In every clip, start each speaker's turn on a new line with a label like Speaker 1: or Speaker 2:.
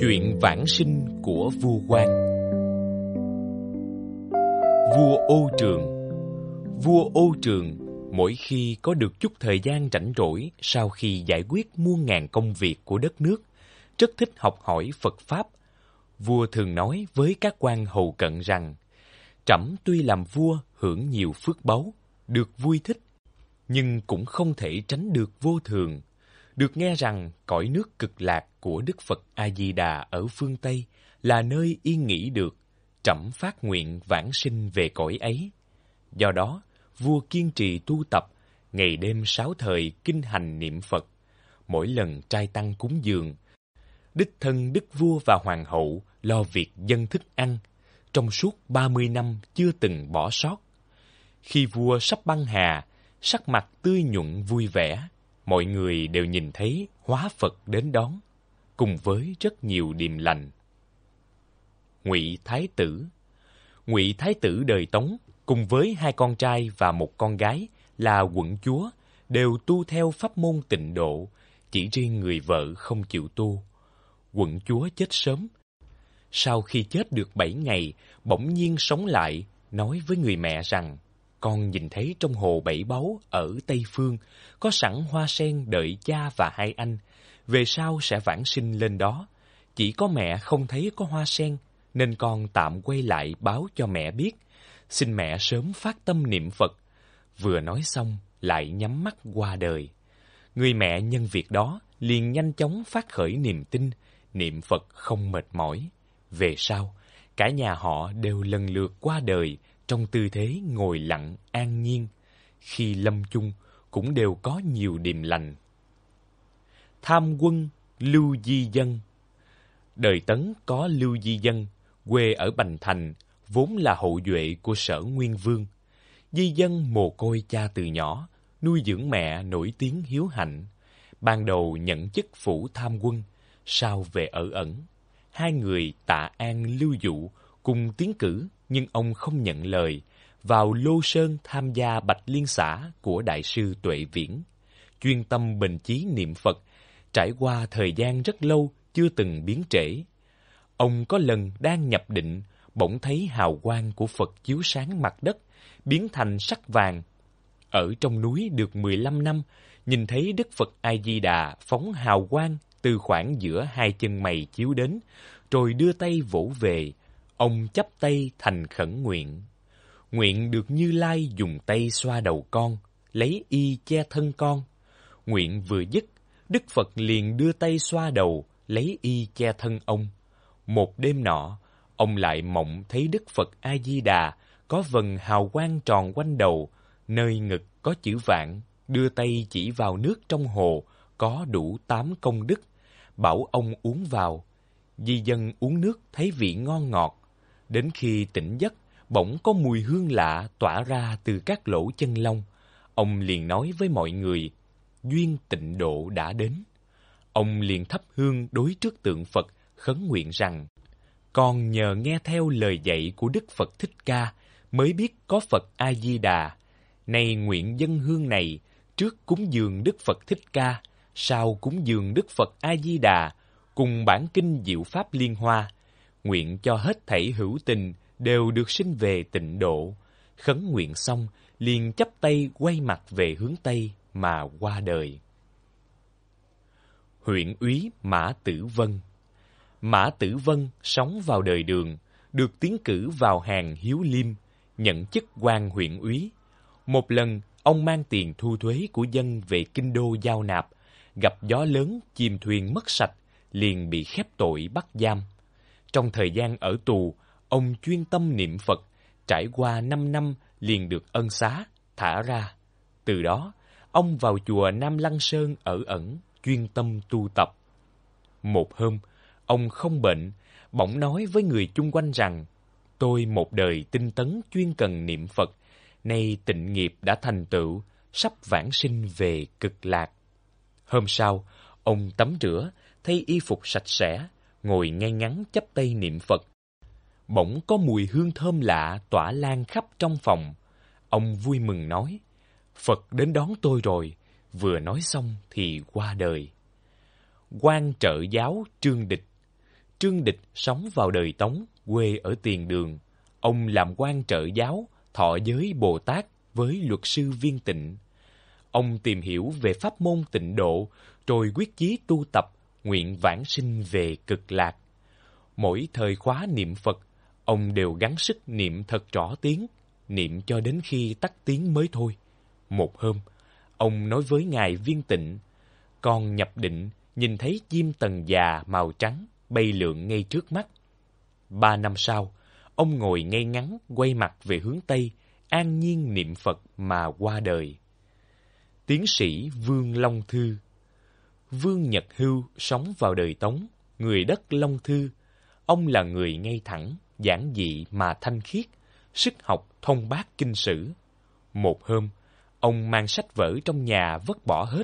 Speaker 1: Chuyện vãng sinh của vua quan Vua ô trường Vua ô trường mỗi khi có được chút thời gian rảnh rỗi sau khi giải quyết muôn ngàn công việc của đất nước, rất thích học hỏi Phật Pháp. Vua thường nói với các quan hầu cận rằng, trẫm tuy làm vua hưởng nhiều phước báu, được vui thích, nhưng cũng không thể tránh được vô thường, được nghe rằng cõi nước cực lạc của Đức Phật A-di-đà ở phương Tây là nơi yên nghỉ được, trẫm phát nguyện vãng sinh về cõi ấy. Do đó, vua kiên trì tu tập, ngày đêm sáu thời kinh hành niệm Phật, mỗi lần trai tăng cúng dường. Đích thân đức vua và hoàng hậu lo việc dân thức ăn, trong suốt 30 năm chưa từng bỏ sót. Khi vua sắp băng hà, sắc mặt tươi nhuận vui vẻ, mọi người đều nhìn thấy hóa Phật đến đón, cùng với rất nhiều điềm lành. Ngụy Thái Tử Ngụy Thái Tử đời Tống cùng với hai con trai và một con gái là quận chúa đều tu theo pháp môn tịnh độ, chỉ riêng người vợ không chịu tu. Quận chúa chết sớm. Sau khi chết được bảy ngày, bỗng nhiên sống lại, nói với người mẹ rằng con nhìn thấy trong hồ Bảy Báu ở Tây Phương có sẵn hoa sen đợi cha và hai anh, về sau sẽ vãng sinh lên đó. Chỉ có mẹ không thấy có hoa sen, nên con tạm quay lại báo cho mẹ biết. Xin mẹ sớm phát tâm niệm Phật. Vừa nói xong, lại nhắm mắt qua đời. Người mẹ nhân việc đó liền nhanh chóng phát khởi niềm tin, niệm Phật không mệt mỏi. Về sau, cả nhà họ đều lần lượt qua đời trong tư thế ngồi lặng an nhiên, khi lâm chung cũng đều có nhiều điềm lành. Tham quân Lưu Di Dân Đời Tấn có Lưu Di Dân, quê ở Bành Thành, vốn là hậu duệ của sở Nguyên Vương. Di Dân mồ côi cha từ nhỏ, nuôi dưỡng mẹ nổi tiếng hiếu hạnh. Ban đầu nhận chức phủ tham quân, sau về ở ẩn. Hai người tạ an lưu dụ cùng tiến cử nhưng ông không nhận lời, vào Lô Sơn tham gia Bạch Liên xã của Đại sư Tuệ Viễn, chuyên tâm bình chí niệm Phật, trải qua thời gian rất lâu chưa từng biến trễ. Ông có lần đang nhập định, bỗng thấy hào quang của Phật chiếu sáng mặt đất, biến thành sắc vàng. Ở trong núi được 15 năm, nhìn thấy Đức Phật A-di-đà phóng hào quang từ khoảng giữa hai chân mày chiếu đến, rồi đưa tay vỗ về, ông chắp tay thành khẩn nguyện. Nguyện được Như Lai dùng tay xoa đầu con, lấy y che thân con. Nguyện vừa dứt, Đức Phật liền đưa tay xoa đầu, lấy y che thân ông. Một đêm nọ, ông lại mộng thấy Đức Phật A-di-đà có vần hào quang tròn quanh đầu, nơi ngực có chữ vạn, đưa tay chỉ vào nước trong hồ, có đủ tám công đức, bảo ông uống vào. Di dân uống nước thấy vị ngon ngọt, Đến khi tỉnh giấc, bỗng có mùi hương lạ tỏa ra từ các lỗ chân lông. Ông liền nói với mọi người, duyên tịnh độ đã đến. Ông liền thắp hương đối trước tượng Phật, khấn nguyện rằng, con nhờ nghe theo lời dạy của Đức Phật Thích Ca mới biết có Phật A-di-đà. Nay nguyện dân hương này, trước cúng dường Đức Phật Thích Ca, sau cúng dường Đức Phật A-di-đà, cùng bản kinh Diệu Pháp Liên Hoa, nguyện cho hết thảy hữu tình đều được sinh về tịnh độ. Khấn nguyện xong, liền chắp tay quay mặt về hướng Tây mà qua đời. Huyện úy Mã Tử Vân Mã Tử Vân sống vào đời đường, được tiến cử vào hàng Hiếu Liêm, nhận chức quan huyện úy. Một lần, ông mang tiền thu thuế của dân về kinh đô giao nạp, gặp gió lớn, chìm thuyền mất sạch, liền bị khép tội bắt giam. Trong thời gian ở tù, ông chuyên tâm niệm Phật, trải qua 5 năm liền được ân xá, thả ra. Từ đó, ông vào chùa Nam Lăng Sơn ở ẩn, chuyên tâm tu tập. Một hôm, ông không bệnh, bỗng nói với người chung quanh rằng, tôi một đời tinh tấn chuyên cần niệm Phật, nay tịnh nghiệp đã thành tựu, sắp vãng sinh về cực lạc. Hôm sau, ông tắm rửa, thay y phục sạch sẽ, ngồi ngay ngắn chắp tay niệm Phật. Bỗng có mùi hương thơm lạ tỏa lan khắp trong phòng. Ông vui mừng nói, Phật đến đón tôi rồi, vừa nói xong thì qua đời. quan trợ giáo Trương Địch Trương Địch sống vào đời Tống, quê ở Tiền Đường. Ông làm quan trợ giáo, thọ giới Bồ Tát với luật sư Viên Tịnh. Ông tìm hiểu về pháp môn tịnh độ, rồi quyết chí tu tập nguyện vãng sinh về cực lạc. Mỗi thời khóa niệm Phật, ông đều gắng sức niệm thật rõ tiếng, niệm cho đến khi tắt tiếng mới thôi. Một hôm, ông nói với ngài viên tịnh, con nhập định, nhìn thấy chim tần già màu trắng bay lượn ngay trước mắt. Ba năm sau, ông ngồi ngay ngắn quay mặt về hướng Tây, an nhiên niệm Phật mà qua đời. Tiến sĩ Vương Long Thư Vương Nhật Hưu sống vào đời Tống, người đất Long Thư. Ông là người ngay thẳng, giản dị mà thanh khiết, sức học thông bác kinh sử. Một hôm, ông mang sách vở trong nhà vứt bỏ hết,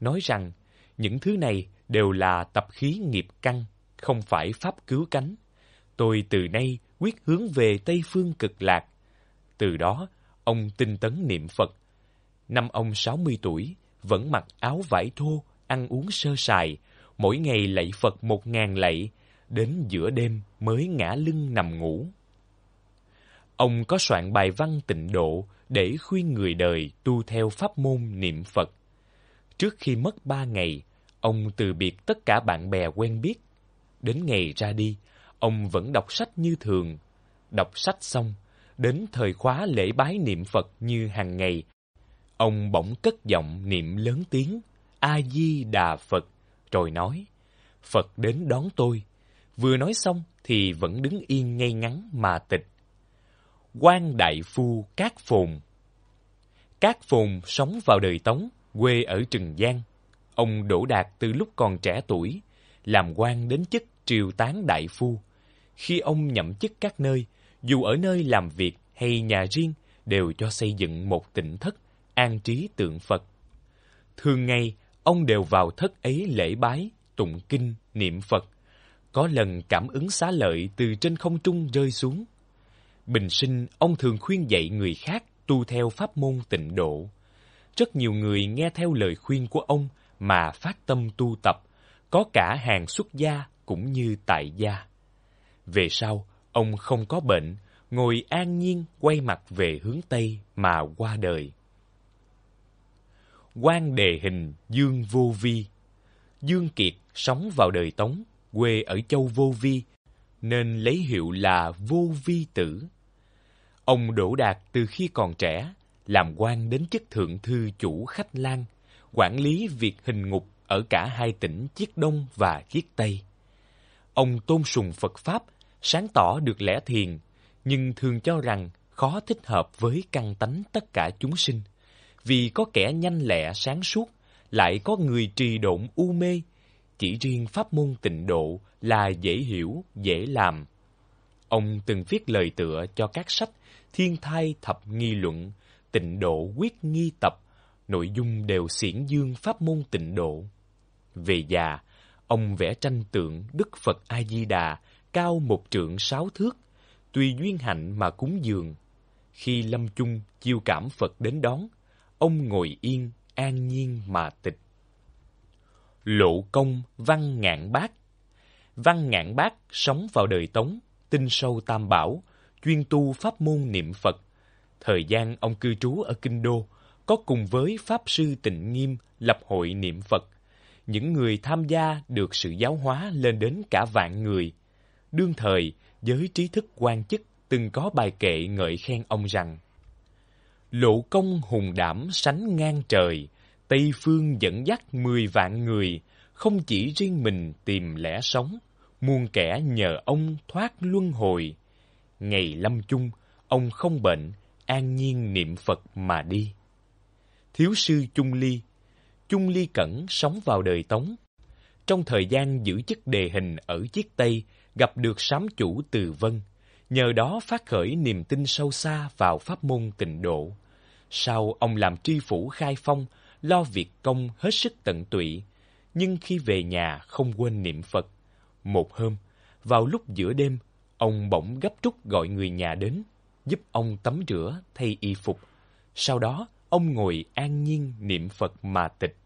Speaker 1: nói rằng những thứ này đều là tập khí nghiệp căn, không phải pháp cứu cánh. Tôi từ nay quyết hướng về Tây Phương cực lạc. Từ đó, ông tinh tấn niệm Phật. Năm ông 60 tuổi, vẫn mặc áo vải thô ăn uống sơ sài, mỗi ngày lạy Phật một ngàn lạy, đến giữa đêm mới ngã lưng nằm ngủ. Ông có soạn bài văn tịnh độ để khuyên người đời tu theo pháp môn niệm Phật. Trước khi mất ba ngày, ông từ biệt tất cả bạn bè quen biết. Đến ngày ra đi, ông vẫn đọc sách như thường. Đọc sách xong, đến thời khóa lễ bái niệm Phật như hàng ngày, ông bỗng cất giọng niệm lớn tiếng A-di-đà Phật, rồi nói, Phật đến đón tôi. Vừa nói xong thì vẫn đứng yên ngay ngắn mà tịch. quan Đại Phu Cát Phồn Cát Phồn sống vào đời Tống, quê ở Trừng Giang. Ông đỗ đạt từ lúc còn trẻ tuổi, làm quan đến chức triều tán đại phu. Khi ông nhậm chức các nơi, dù ở nơi làm việc hay nhà riêng, đều cho xây dựng một tỉnh thất, an trí tượng Phật. Thường ngày, ông đều vào thất ấy lễ bái, tụng kinh, niệm Phật. Có lần cảm ứng xá lợi từ trên không trung rơi xuống. Bình sinh, ông thường khuyên dạy người khác tu theo pháp môn tịnh độ. Rất nhiều người nghe theo lời khuyên của ông mà phát tâm tu tập, có cả hàng xuất gia cũng như tại gia. Về sau, ông không có bệnh, ngồi an nhiên quay mặt về hướng Tây mà qua đời quan đề hình Dương Vô Vi. Dương Kiệt sống vào đời Tống, quê ở châu Vô Vi, nên lấy hiệu là Vô Vi Tử. Ông Đỗ Đạt từ khi còn trẻ, làm quan đến chức thượng thư chủ khách lang, quản lý việc hình ngục ở cả hai tỉnh Chiết Đông và Chiết Tây. Ông tôn sùng Phật Pháp, sáng tỏ được lẽ thiền, nhưng thường cho rằng khó thích hợp với căn tánh tất cả chúng sinh – vì có kẻ nhanh lẹ sáng suốt, lại có người trì độn u mê. Chỉ riêng pháp môn tịnh độ là dễ hiểu, dễ làm. Ông từng viết lời tựa cho các sách Thiên thai thập nghi luận, Tịnh độ quyết nghi tập, nội dung đều xiển dương pháp môn tịnh độ. Về già, ông vẽ tranh tượng Đức Phật A Di Đà cao một trượng sáu thước, tùy duyên hạnh mà cúng dường. Khi lâm chung chiêu cảm Phật đến đón, ông ngồi yên, an nhiên mà tịch. Lộ công văn ngạn bác Văn ngạn bác sống vào đời Tống, tinh sâu tam bảo, chuyên tu pháp môn niệm Phật. Thời gian ông cư trú ở Kinh Đô, có cùng với Pháp Sư Tịnh Nghiêm lập hội niệm Phật. Những người tham gia được sự giáo hóa lên đến cả vạn người. Đương thời, giới trí thức quan chức từng có bài kệ ngợi khen ông rằng lộ công hùng đảm sánh ngang trời, Tây Phương dẫn dắt mười vạn người, không chỉ riêng mình tìm lẽ sống, muôn kẻ nhờ ông thoát luân hồi. Ngày lâm chung, ông không bệnh, an nhiên niệm Phật mà đi. Thiếu sư chung Ly chung Ly Cẩn sống vào đời Tống. Trong thời gian giữ chức đề hình ở chiếc Tây, gặp được sám chủ Từ Vân, nhờ đó phát khởi niềm tin sâu xa vào pháp môn tịnh độ. Sau ông làm tri phủ khai phong, lo việc công hết sức tận tụy, nhưng khi về nhà không quên niệm Phật. Một hôm, vào lúc giữa đêm, ông bỗng gấp rút gọi người nhà đến, giúp ông tắm rửa, thay y phục. Sau đó, ông ngồi an nhiên niệm Phật mà tịch.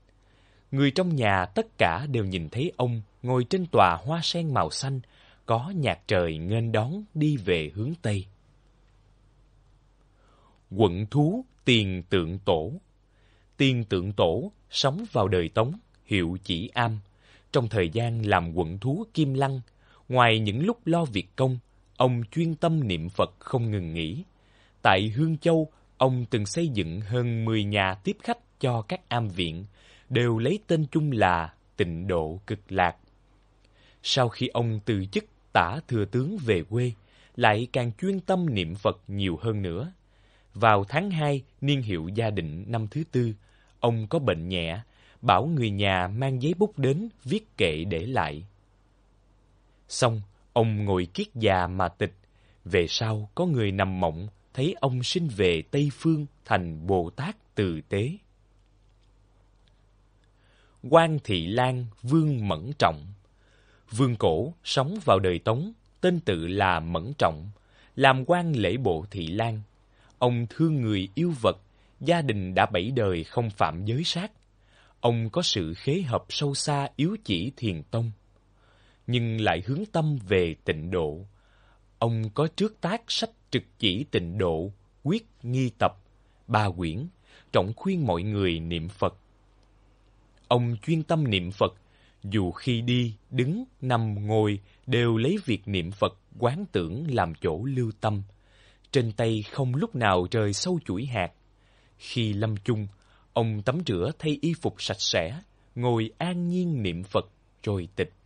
Speaker 1: Người trong nhà tất cả đều nhìn thấy ông ngồi trên tòa hoa sen màu xanh, có nhạc trời nghênh đón đi về hướng Tây. Quận Thú Tiền tượng tổ Tiền tượng tổ sống vào đời Tống, hiệu chỉ am. Trong thời gian làm quận thú Kim Lăng, ngoài những lúc lo việc công, ông chuyên tâm niệm Phật không ngừng nghỉ. Tại Hương Châu, ông từng xây dựng hơn 10 nhà tiếp khách cho các am viện, đều lấy tên chung là tịnh độ cực lạc. Sau khi ông từ chức tả thừa tướng về quê, lại càng chuyên tâm niệm Phật nhiều hơn nữa. Vào tháng 2, niên hiệu gia định năm thứ tư, ông có bệnh nhẹ, bảo người nhà mang giấy bút đến viết kệ để lại. Xong, ông ngồi kiết già mà tịch. Về sau, có người nằm mộng, thấy ông sinh về Tây Phương thành Bồ Tát Từ Tế. Quan Thị Lan Vương Mẫn Trọng Vương Cổ sống vào đời Tống, tên tự là Mẫn Trọng, làm quan lễ bộ Thị Lan. Ông thương người yêu vật, gia đình đã bảy đời không phạm giới sát. Ông có sự khế hợp sâu xa yếu chỉ thiền tông, nhưng lại hướng tâm về tịnh độ. Ông có trước tác sách trực chỉ tịnh độ, quyết nghi tập, ba quyển, trọng khuyên mọi người niệm Phật. Ông chuyên tâm niệm Phật, dù khi đi, đứng, nằm, ngồi đều lấy việc niệm Phật quán tưởng làm chỗ lưu tâm trên tay không lúc nào rời sâu chuỗi hạt. Khi lâm chung, ông tắm rửa thay y phục sạch sẽ, ngồi an nhiên niệm Phật, rồi tịch.